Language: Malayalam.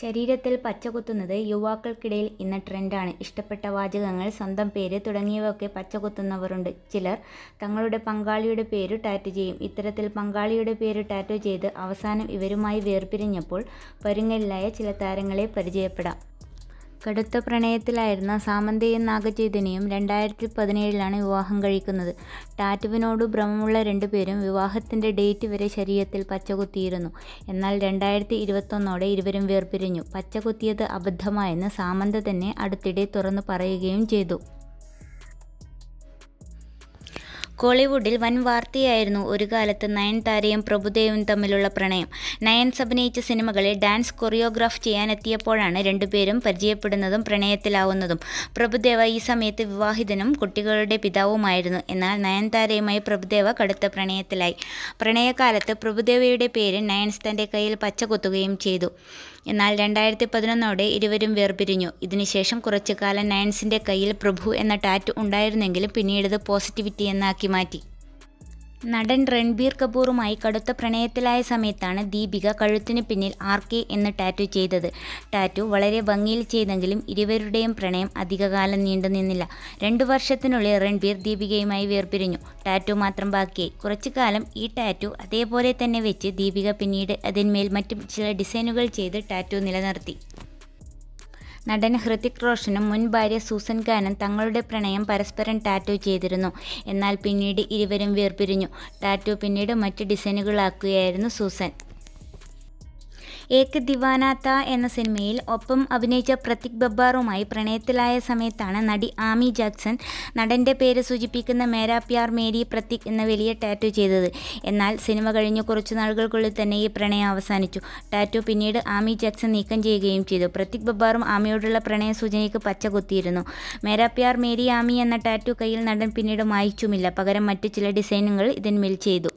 ശരീരത്തിൽ പച്ച കുത്തുന്നത് യുവാക്കൾക്കിടയിൽ ഇന്ന് ട്രെൻഡാണ് ഇഷ്ടപ്പെട്ട വാചകങ്ങൾ സ്വന്തം പേര് തുടങ്ങിയവയൊക്കെ പച്ച കുത്തുന്നവരുണ്ട് ചിലർ തങ്ങളുടെ പങ്കാളിയുടെ പേര് ടാറ്റു ചെയ്യും ഇത്തരത്തിൽ പങ്കാളിയുടെ പേര് ടാറ്റു ചെയ്ത് അവസാനം ഇവരുമായി വേർപിരിഞ്ഞപ്പോൾ പരുങ്ങലിലായ ചില താരങ്ങളെ പരിചയപ്പെടാം കടുത്ത പ്രണയത്തിലായിരുന്ന സാമന്തയും നാഗചൈതന്യയും രണ്ടായിരത്തി പതിനേഴിലാണ് വിവാഹം കഴിക്കുന്നത് ടാറ്റുവിനോട് ഭ്രമമുള്ള രണ്ടുപേരും വിവാഹത്തിൻ്റെ ഡേറ്റ് വരെ ശരീരത്തിൽ പച്ചകുത്തിയിരുന്നു എന്നാൽ രണ്ടായിരത്തി ഇരുപത്തൊന്നോടെ ഇരുവരും വേർപിരിഞ്ഞു പച്ചകുത്തിയത് അബദ്ധമായെന്ന് സാമന്ത തന്നെ അടുത്തിടെ തുറന്നു പറയുകയും ചെയ്തു കോളിവുഡിൽ വൻ വാർത്തയായിരുന്നു ഒരു കാലത്ത് നയൻതാരയും പ്രഭുദേവും തമ്മിലുള്ള പ്രണയം നയൻസ് അഭിനയിച്ച സിനിമകളിൽ ഡാൻസ് കൊറിയോഗ്രാഫ് ചെയ്യാനെത്തിയപ്പോഴാണ് രണ്ടുപേരും പരിചയപ്പെടുന്നതും പ്രണയത്തിലാവുന്നതും പ്രഭുദേവ ഈ സമയത്ത് വിവാഹിതനും കുട്ടികളുടെ പിതാവുമായിരുന്നു എന്നാൽ നയൻതാരയുമായി പ്രഭുദേവ കടുത്ത പ്രണയത്തിലായി പ്രണയകാലത്ത് പ്രഭുദേവയുടെ പേര് നയൻസ് തൻ്റെ കയ്യിൽ പച്ചകുത്തുകയും ചെയ്തു എന്നാൽ രണ്ടായിരത്തി പതിനൊന്നോടെ ഇരുവരും വേർപിരിഞ്ഞു ഇതിനുശേഷം കുറച്ചുകാലം നയൻസിന്റെ കയ്യിൽ പ്രഭു എന്ന ടാറ്റു ഉണ്ടായിരുന്നെങ്കിലും പിന്നീടത് പോസിറ്റിവിറ്റി എന്നാക്കി മാറ്റി നടൻ രൺബീർ കപൂറുമായി കടുത്ത പ്രണയത്തിലായ സമയത്താണ് ദീപിക കഴുത്തിന് പിന്നിൽ ആർ കെ എന്ന് ടാറ്റു ചെയ്തത് ടാറ്റു വളരെ ഭംഗിയിൽ ചെയ്തെങ്കിലും ഇരുവരുടെയും പ്രണയം അധികകാലം നീണ്ടു നിന്നില്ല രണ്ടു വർഷത്തിനുള്ളിൽ രൺബീർ ദീപികയുമായി വേർപിരിഞ്ഞു ടാറ്റു മാത്രം ബാക്കിയായി കുറച്ചു കാലം ഈ ടാറ്റു അതേപോലെ തന്നെ വെച്ച് ദീപിക പിന്നീട് അതിന്മേൽ മറ്റു ചില ഡിസൈനുകൾ ചെയ്ത് ടാറ്റു നിലനിർത്തി നടൻ ഹൃതിക് റോഷനും മുൻ ഭാര്യ സൂസൻ ഖാനും തങ്ങളുടെ പ്രണയം പരസ്പരം ടാറ്റു ചെയ്തിരുന്നു എന്നാൽ പിന്നീട് ഇരുവരും വേർപിരിഞ്ഞു ടാറ്റു പിന്നീട് മറ്റ് ഡിസൈനുകളാക്കുകയായിരുന്നു സൂസൻ ഏക് ദിവാനാത്ത എന്ന സിനിമയിൽ ഒപ്പം അഭിനയിച്ച പ്രതീക് ബബ്ബാറുമായി പ്രണയത്തിലായ സമയത്താണ് നടി ആമി ജാക്സൺ നടൻ്റെ പേര് സൂചിപ്പിക്കുന്ന മേരാ പ്യാർ മേരി പ്രതീക് എന്ന വലിയ ടാറ്റു ചെയ്തത് എന്നാൽ സിനിമ കഴിഞ്ഞ് കുറച്ചു നാളുകൾക്കുള്ളിൽ തന്നെ ഈ പ്രണയം അവസാനിച്ചു ടാറ്റു പിന്നീട് ആമി ജാക്സൺ നീക്കം ചെയ്യുകയും ചെയ്തു പ്രതീക് ബബ്ബാറും ആമിയോടുള്ള പ്രണയ സൂചനയ്ക്ക് പച്ച കുത്തിയിരുന്നു മേരാ പ്യാർ മേരി ആമി എന്ന ടാറ്റു കയ്യിൽ നടൻ പിന്നീട് മായിച്ചുമില്ല പകരം മറ്റു ചില ഡിസൈനുകൾ ഇതിന്മേൽ ചെയ്തു